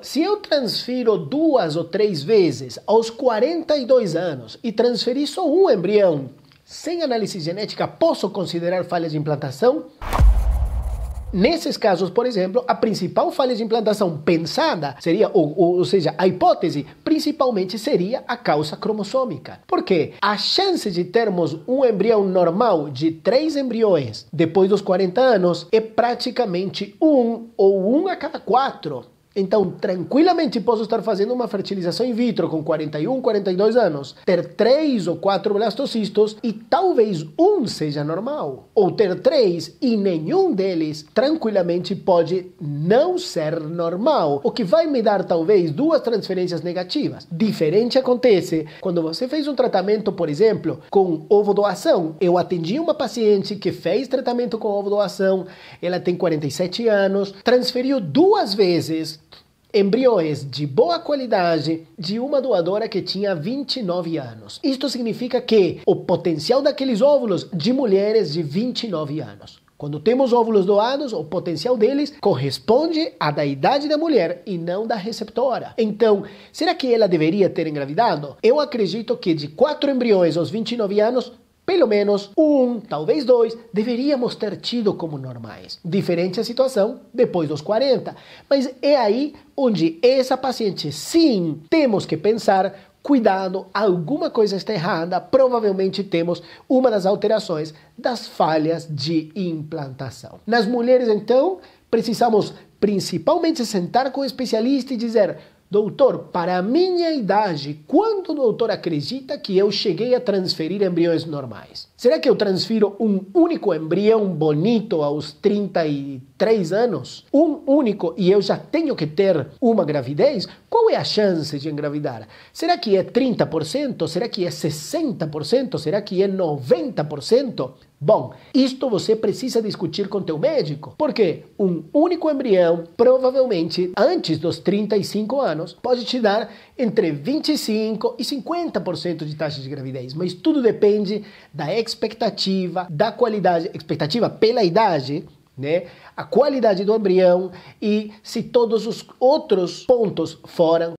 se eu transfiro duas ou três vezes aos 42 anos e transferi só um embrião, sem análise genética, posso considerar falha de implantação? Nesses casos, por exemplo, a principal falha de implantação pensada seria, ou, ou, ou, seja, a hipótese, principalmente seria a causa cromossômica. Por quê? A chance de termos um embrião normal de três embriões depois dos 40 anos é praticamente um ou um a cada quatro. Então, tranquilamente posso estar fazendo uma fertilização in vitro com 41, 42 anos, ter três ou quatro blastocistos e talvez um seja normal, ou ter três e nenhum deles tranquilamente pode não ser normal, o que vai me dar talvez duas transferências negativas. Diferente acontece quando você fez um tratamento, por exemplo, com ovo doação. Eu atendi uma paciente que fez tratamento com ovo doação, ela tem 47 anos, transferiu duas vezes Embriões de boa qualidade de uma doadora que tinha 29 anos. Isto significa que o potencial daqueles óvulos de mulheres de 29 anos. Quando temos óvulos doados, o potencial deles corresponde à da idade da mulher e não da receptora. Então, será que ela deveria ter engravidado? Eu acredito que de 4 embriões aos 29 anos, pelo menos um, talvez dois, deveríamos ter tido como normais. Diferente a situação depois dos 40. Mas é aí onde essa paciente, sim, temos que pensar cuidado, alguma coisa está errada, provavelmente temos uma das alterações das falhas de implantação. Nas mulheres, então, precisamos principalmente sentar com o especialista e dizer Doutor, para a minha idade, quando o doutor acredita que eu cheguei a transferir embriões normais? Será que eu transfiro um único embrião bonito aos 33 anos? Um único e eu já tenho que ter uma gravidez? Qual é a chance de engravidar? Será que é 30%? Será que é 60%? Será que é 90%? Bom, isto você precisa discutir com teu médico, porque um único embrião, provavelmente antes dos 35 anos, pode te dar entre 25 e 50% de taxa de gravidez, mas tudo depende da expectativa, da qualidade, expectativa pela idade, né? A qualidade do embrião e se todos os outros pontos foram